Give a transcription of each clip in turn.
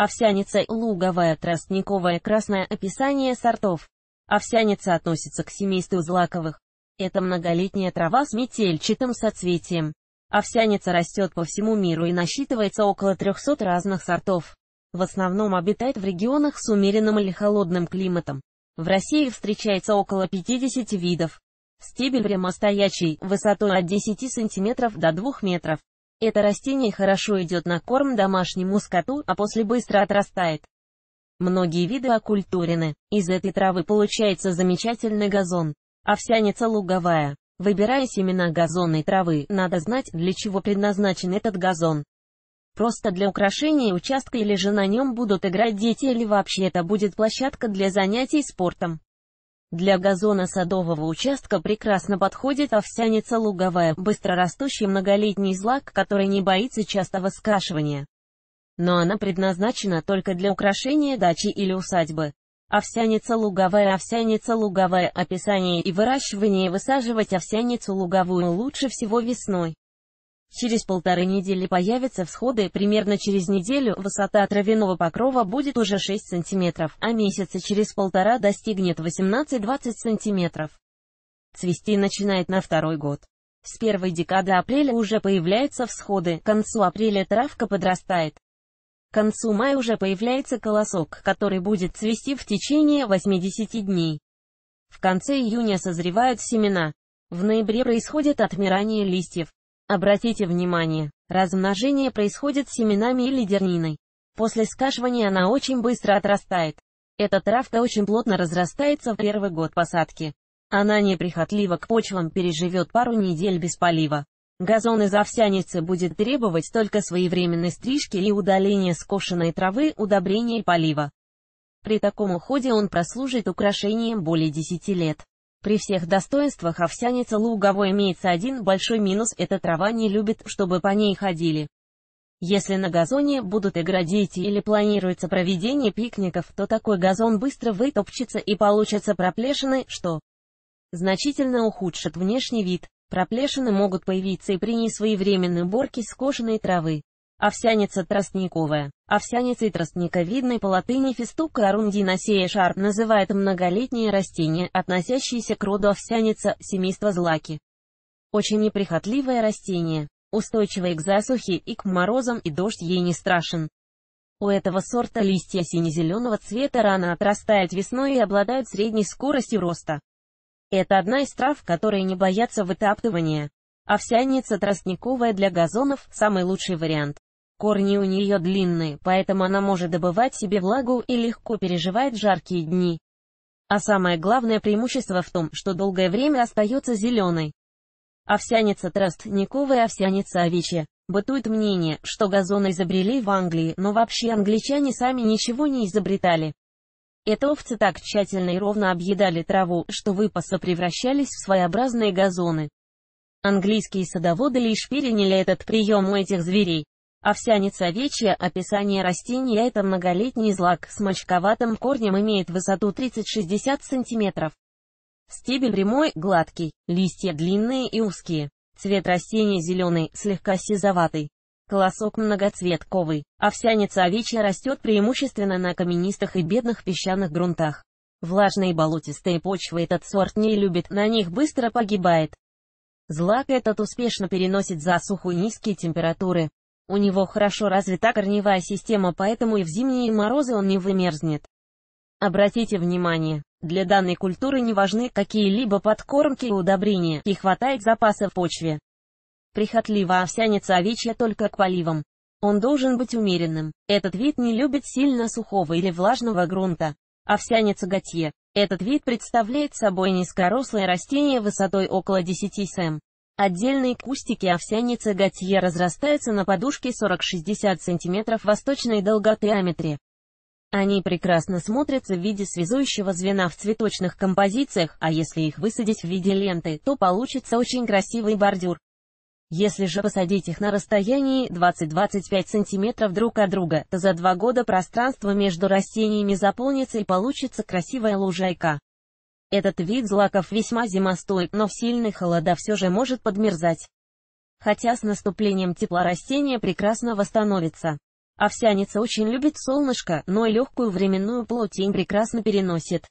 Овсяница луговая тростниковая красное описание сортов. Овсяница относится к семейству злаковых. Это многолетняя трава с метельчатым соцветием. Овсяница растет по всему миру и насчитывается около 300 разных сортов. В основном обитает в регионах с умеренным или холодным климатом. В России встречается около 50 видов. Стебель прямостоячий, высотой от 10 см до 2 метров. Это растение хорошо идет на корм домашнему скоту, а после быстро отрастает. Многие виды окультурены. Из этой травы получается замечательный газон. Овсяница луговая. Выбирая семена газонной травы, надо знать, для чего предназначен этот газон. Просто для украшения участка или же на нем будут играть дети или вообще это будет площадка для занятий спортом. Для газона садового участка прекрасно подходит овсяница луговая, быстрорастущий многолетний злак, который не боится частого скашивания. Но она предназначена только для украшения дачи или усадьбы. Овсяница луговая Овсяница луговая Описание и выращивание Высаживать овсяницу луговую лучше всего весной. Через полторы недели появятся всходы, примерно через неделю высота травяного покрова будет уже 6 см, а месяца через полтора достигнет 18-20 см. Цвести начинает на второй год. С первой декады апреля уже появляются всходы, к концу апреля травка подрастает. К концу мая уже появляется колосок, который будет цвести в течение 80 дней. В конце июня созревают семена. В ноябре происходит отмирание листьев. Обратите внимание, размножение происходит семенами или дерниной. После скашивания она очень быстро отрастает. Эта травка очень плотно разрастается в первый год посадки. Она неприхотлива к почвам, переживет пару недель без полива. Газон из овсяницы будет требовать только своевременной стрижки и удаления скошенной травы, удобрения и полива. При таком уходе он прослужит украшением более 10 лет. При всех достоинствах овсяница луговой имеется один большой минус – эта трава не любит, чтобы по ней ходили. Если на газоне будут играть дети или планируется проведение пикников, то такой газон быстро вытопчется и получится проплешины, что значительно ухудшит внешний вид. Проплешины могут появиться и при несвоевременной уборке скошенной травы. Овсяница тростниковая. Овсяницей тростниковидной по латыни фистука орундинасея шар называют многолетние растения, относящиеся к роду овсяница, семейства злаки. Очень неприхотливое растение. Устойчивое к засухе и к морозам и дождь ей не страшен. У этого сорта листья сине-зеленого цвета рано отрастают весной и обладают средней скоростью роста. Это одна из трав, которые не боятся вытаптывания. Овсяница тростниковая для газонов – самый лучший вариант. Корни у нее длинные, поэтому она может добывать себе влагу и легко переживает жаркие дни. А самое главное преимущество в том, что долгое время остается зеленой. Овсяница тростниковая овсяница овечья. Бытует мнение, что газоны изобрели в Англии, но вообще англичане сами ничего не изобретали. Это овцы так тщательно и ровно объедали траву, что выпаса превращались в своеобразные газоны. Английские садоводы лишь переняли этот прием у этих зверей. Овсяница овечья, описание растения это многолетний злак с мочковатым корнем имеет высоту 30-60 см. Стебель прямой, гладкий, листья длинные и узкие. Цвет растения зеленый, слегка сизоватый. Колосок многоцветковый. Овсяница овечья растет преимущественно на каменистых и бедных песчаных грунтах. Влажные болотистые почвы этот сорт не любит, на них быстро погибает. Злак этот успешно переносит засуху и низкие температуры. У него хорошо развита корневая система, поэтому и в зимние морозы он не вымерзнет. Обратите внимание, для данной культуры не важны какие-либо подкормки и удобрения, и хватает запаса в почве. Прихотливо овсяница овечья только к поливам. Он должен быть умеренным. Этот вид не любит сильно сухого или влажного грунта. Овсяница готье. Этот вид представляет собой низкорослое растение высотой около 10 см. Отдельные кустики овсяницы готье разрастаются на подушке 40-60 см восточной долготы аметри. Они прекрасно смотрятся в виде связующего звена в цветочных композициях, а если их высадить в виде ленты, то получится очень красивый бордюр. Если же посадить их на расстоянии 20-25 см друг от друга, то за два года пространство между растениями заполнится и получится красивая лужайка. Этот вид злаков весьма зимостойк, но в сильный холода все же может подмерзать. Хотя с наступлением тепла растение прекрасно восстановится. Овсяница очень любит солнышко, но и легкую временную плотень прекрасно переносит.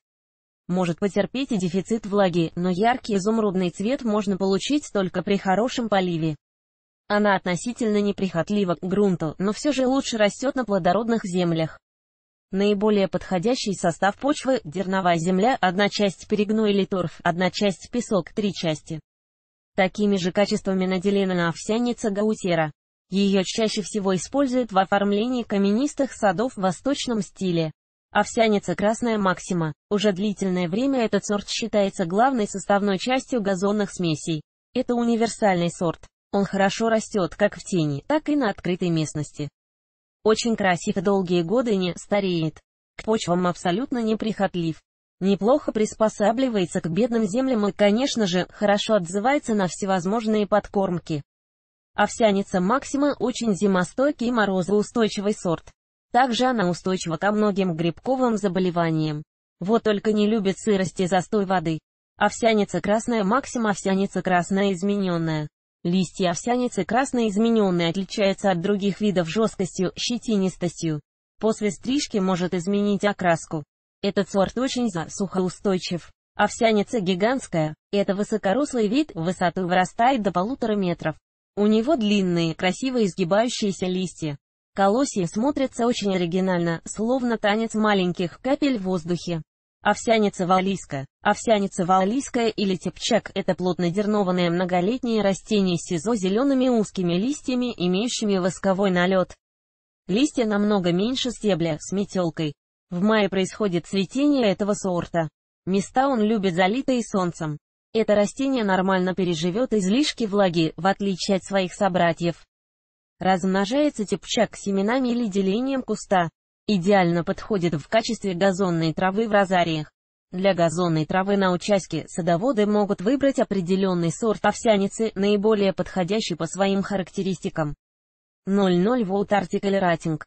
Может потерпеть и дефицит влаги, но яркий изумрудный цвет можно получить только при хорошем поливе. Она относительно неприхотлива к грунту, но все же лучше растет на плодородных землях. Наиболее подходящий состав почвы – дерновая земля, одна часть перегной или торф, одна часть песок, три части. Такими же качествами наделена овсяница гаутера. Ее чаще всего используют в оформлении каменистых садов в восточном стиле. Овсяница красная максима. Уже длительное время этот сорт считается главной составной частью газонных смесей. Это универсальный сорт. Он хорошо растет как в тени, так и на открытой местности. Очень красив и долгие годы не стареет. К почвам абсолютно неприхотлив. Неплохо приспосабливается к бедным землям и, конечно же, хорошо отзывается на всевозможные подкормки. Овсяница Максима очень зимостойкий и морозоустойчивый сорт. Также она устойчива ко многим грибковым заболеваниям. Вот только не любит сырости и застой воды. Овсяница красная Максима, овсяница красная измененная. Листья овсяницы красно измененной отличается от других видов жесткостью, щетинистостью. После стрижки может изменить окраску. Этот сорт очень сухоустойчив. Овсяница гигантская, это высокорослый вид, высотой вырастает до полутора метров. У него длинные, красиво изгибающиеся листья. Колосья смотрятся очень оригинально, словно танец маленьких капель в воздухе. Овсяница валлийская. Овсяница валлийская или тепчак – это плотнодернованное многолетнее растение сизо зелеными узкими листьями, имеющими восковой налет. Листья намного меньше стебля, с метелкой. В мае происходит цветение этого сорта. Места он любит залитые солнцем. Это растение нормально переживет излишки влаги, в отличие от своих собратьев. Размножается тепчак семенами или делением куста. Идеально подходит в качестве газонной травы в розариях. Для газонной травы на участке садоводы могут выбрать определенный сорт овсяницы, наиболее подходящий по своим характеристикам. 00 Volt Article Rating